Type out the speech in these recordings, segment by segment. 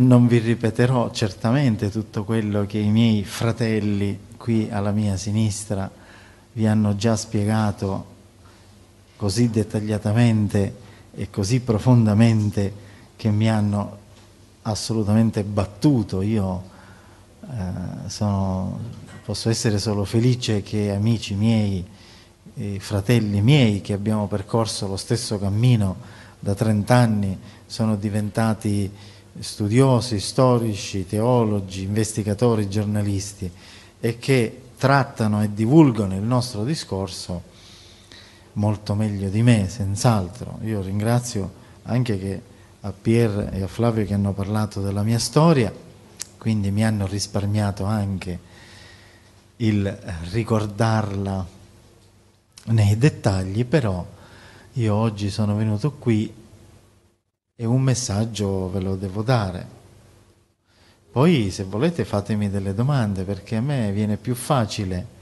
Non vi ripeterò certamente tutto quello che i miei fratelli qui alla mia sinistra vi hanno già spiegato così dettagliatamente e così profondamente che mi hanno assolutamente battuto. Io eh, sono, posso essere solo felice che amici miei, eh, fratelli miei che abbiamo percorso lo stesso cammino da 30 anni sono diventati studiosi, storici, teologi, investigatori, giornalisti e che trattano e divulgano il nostro discorso molto meglio di me, senz'altro. Io ringrazio anche a Pier e a Flavio che hanno parlato della mia storia, quindi mi hanno risparmiato anche il ricordarla nei dettagli, però io oggi sono venuto qui e un messaggio ve lo devo dare. Poi se volete fatemi delle domande perché a me viene più facile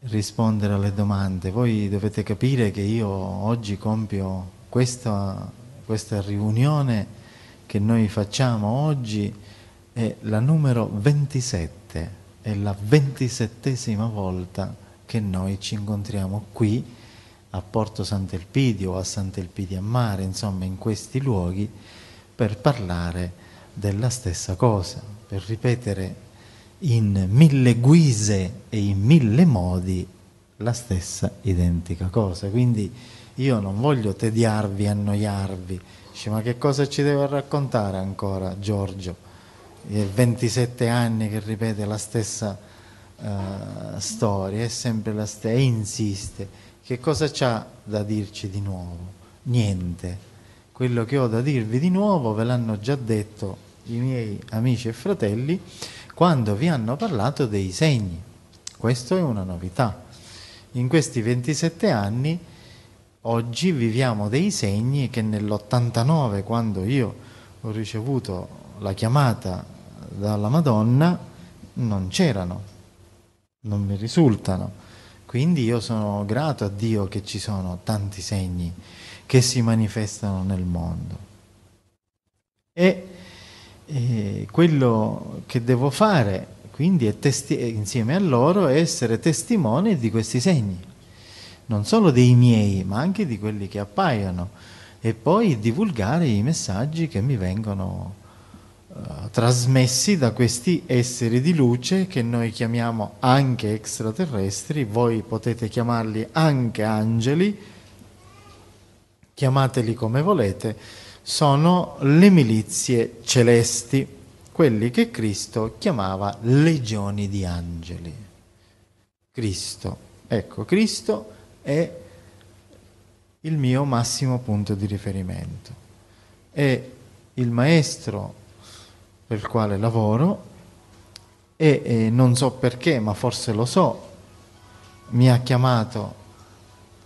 rispondere alle domande. Voi dovete capire che io oggi compio questa, questa riunione che noi facciamo oggi è la numero 27, è la ventisettesima volta che noi ci incontriamo qui a Porto Sant'Elpidio o a Sant'Elpidio a Mare, insomma in questi luoghi, per parlare della stessa cosa, per ripetere in mille guise e in mille modi la stessa identica cosa. Quindi io non voglio tediarvi, annoiarvi, Dice, ma che cosa ci deve raccontare ancora Giorgio? È 27 anni che ripete la stessa uh, storia, è sempre la stessa, e insiste che cosa c'ha da dirci di nuovo? Niente. Quello che ho da dirvi di nuovo ve l'hanno già detto i miei amici e fratelli quando vi hanno parlato dei segni. Questa è una novità. In questi 27 anni oggi viviamo dei segni che nell'89 quando io ho ricevuto la chiamata dalla Madonna non c'erano, non mi risultano. Quindi io sono grato a Dio che ci sono tanti segni che si manifestano nel mondo. E eh, quello che devo fare, quindi, è testi- insieme a loro, è essere testimone di questi segni, non solo dei miei, ma anche di quelli che appaiono, e poi divulgare i messaggi che mi vengono eh, trasmessi da questi esseri di luce che noi chiamiamo anche extraterrestri, voi potete chiamarli anche angeli, chiamateli come volete, sono le milizie celesti, quelli che Cristo chiamava legioni di angeli. Cristo, ecco, Cristo è il mio massimo punto di riferimento. È il maestro per il quale lavoro e eh, non so perché, ma forse lo so, mi ha chiamato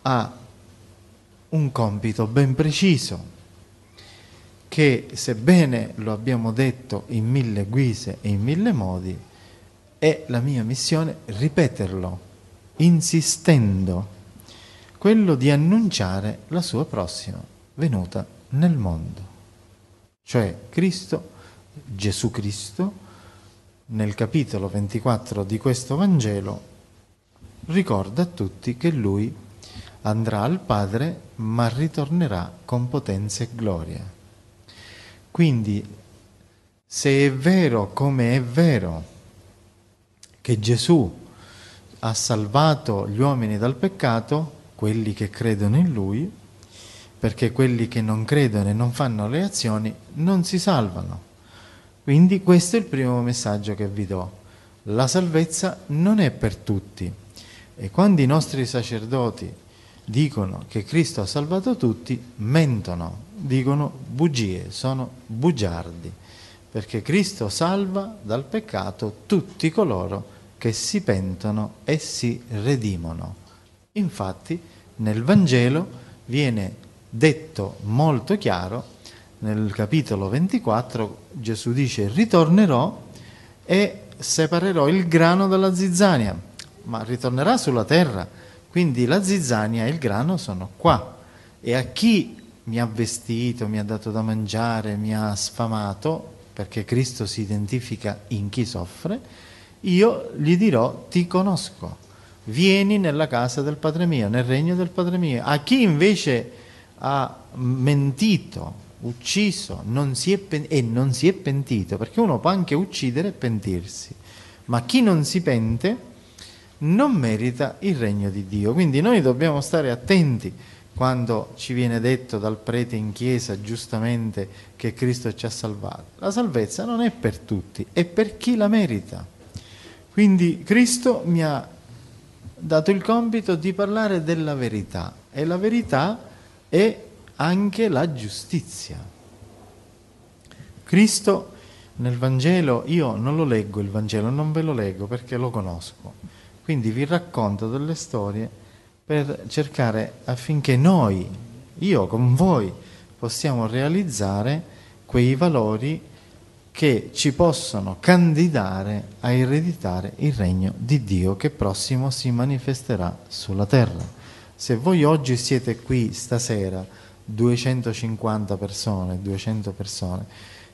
a un compito ben preciso che sebbene lo abbiamo detto in mille guise e in mille modi, è la mia missione ripeterlo, insistendo, quello di annunciare la sua prossima venuta nel mondo, cioè Cristo Gesù Cristo, nel capitolo 24 di questo Vangelo, ricorda a tutti che lui andrà al Padre ma ritornerà con potenza e gloria. Quindi, se è vero come è vero che Gesù ha salvato gli uomini dal peccato, quelli che credono in lui, perché quelli che non credono e non fanno le azioni non si salvano quindi questo è il primo messaggio che vi do. La salvezza non è per tutti. E quando i nostri sacerdoti dicono che Cristo ha salvato tutti, mentono, dicono bugie, sono bugiardi, perché Cristo salva dal peccato tutti coloro che si pentono e si redimono. Infatti nel Vangelo viene detto molto chiaro nel capitolo 24 Gesù dice ritornerò e separerò il grano dalla zizzania, ma ritornerà sulla terra. Quindi la zizzania e il grano sono qua. E a chi mi ha vestito, mi ha dato da mangiare, mi ha sfamato, perché Cristo si identifica in chi soffre, io gli dirò ti conosco, vieni nella casa del Padre mio, nel regno del Padre mio. A chi invece ha mentito, ucciso non pen- e non si è pentito, perché uno può anche uccidere e pentirsi, ma chi non si pente non merita il regno di Dio. Quindi noi dobbiamo stare attenti quando ci viene detto dal prete in chiesa giustamente che Cristo ci ha salvato. La salvezza non è per tutti, è per chi la merita. Quindi Cristo mi ha dato il compito di parlare della verità e la verità è anche la giustizia. Cristo nel Vangelo, io non lo leggo il Vangelo, non ve lo leggo perché lo conosco, quindi vi racconto delle storie per cercare affinché noi, io con voi, possiamo realizzare quei valori che ci possono candidare a ereditare il regno di Dio che prossimo si manifesterà sulla terra. Se voi oggi siete qui stasera, 250 persone, 200 persone,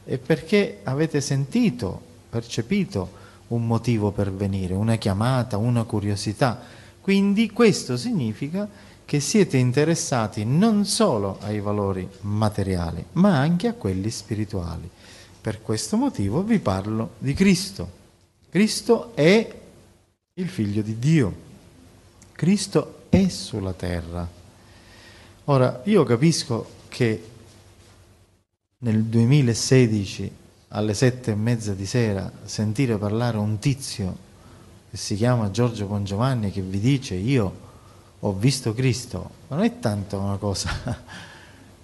è perché avete sentito, percepito un motivo per venire, una chiamata, una curiosità. Quindi questo significa che siete interessati non solo ai valori materiali, ma anche a quelli spirituali. Per questo motivo vi parlo di Cristo. Cristo è il figlio di Dio. Cristo è sulla terra Ora, io capisco che nel 2016 alle sette e mezza di sera sentire parlare un tizio che si chiama Giorgio Bongiovanni che vi dice io ho visto Cristo, ma non è tanto una cosa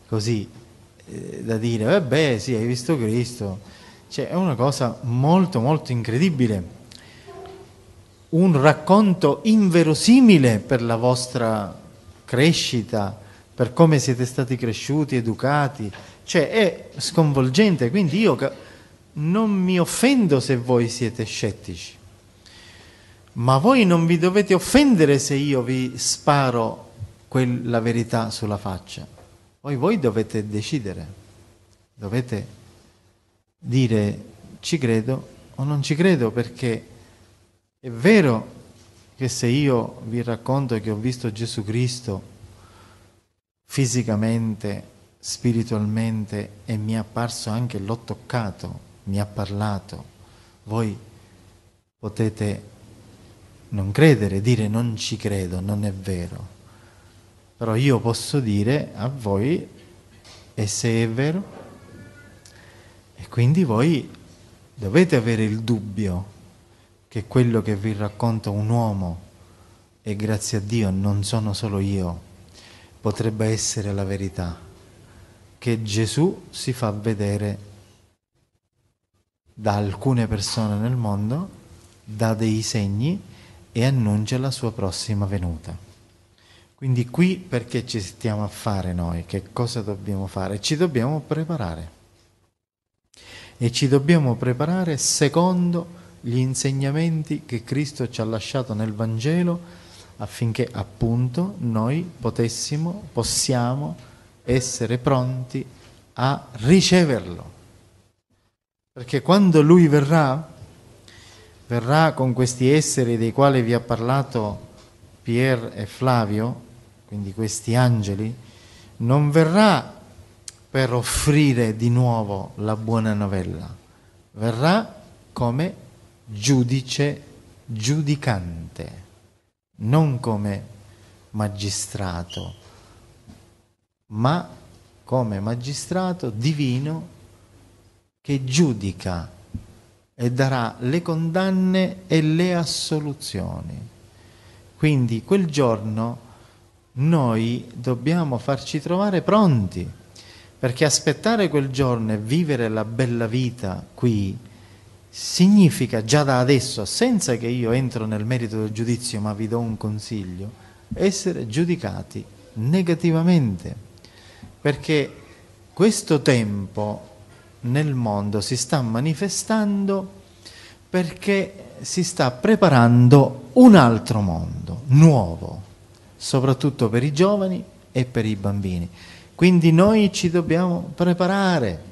così eh, da dire, vabbè sì hai visto Cristo, cioè, è una cosa molto molto incredibile, un racconto inverosimile per la vostra crescita, per come siete stati cresciuti, educati, cioè è sconvolgente, quindi io non mi offendo se voi siete scettici, ma voi non vi dovete offendere se io vi sparo la verità sulla faccia, poi voi dovete decidere, dovete dire ci credo o non ci credo perché è vero che se io vi racconto che ho visto Gesù Cristo, fisicamente, spiritualmente e mi è apparso anche, l'ho toccato, mi ha parlato. Voi potete non credere, dire non ci credo, non è vero. Però io posso dire a voi, e se è vero? E quindi voi dovete avere il dubbio che quello che vi racconta un uomo, e grazie a Dio non sono solo io, potrebbe essere la verità, che Gesù si fa vedere da alcune persone nel mondo, dà dei segni e annuncia la sua prossima venuta. Quindi qui perché ci stiamo a fare noi? Che cosa dobbiamo fare? Ci dobbiamo preparare. E ci dobbiamo preparare secondo gli insegnamenti che Cristo ci ha lasciato nel Vangelo affinché appunto noi potessimo, possiamo essere pronti a riceverlo. Perché quando Lui verrà, verrà con questi esseri dei quali vi ha parlato Pier e Flavio, quindi questi angeli, non verrà per offrire di nuovo la buona novella, verrà come giudice giudicante non come magistrato, ma come magistrato divino che giudica e darà le condanne e le assoluzioni. Quindi quel giorno noi dobbiamo farci trovare pronti, perché aspettare quel giorno e vivere la bella vita qui significa già da adesso, senza che io entro nel merito del giudizio, ma vi do un consiglio, essere giudicati negativamente, perché questo tempo nel mondo si sta manifestando perché si sta preparando un altro mondo, nuovo, soprattutto per i giovani e per i bambini. Quindi noi ci dobbiamo preparare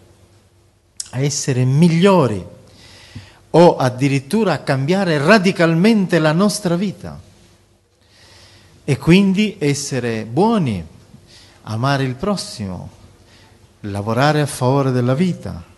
a essere migliori o addirittura a cambiare radicalmente la nostra vita. E quindi essere buoni, amare il prossimo, lavorare a favore della vita,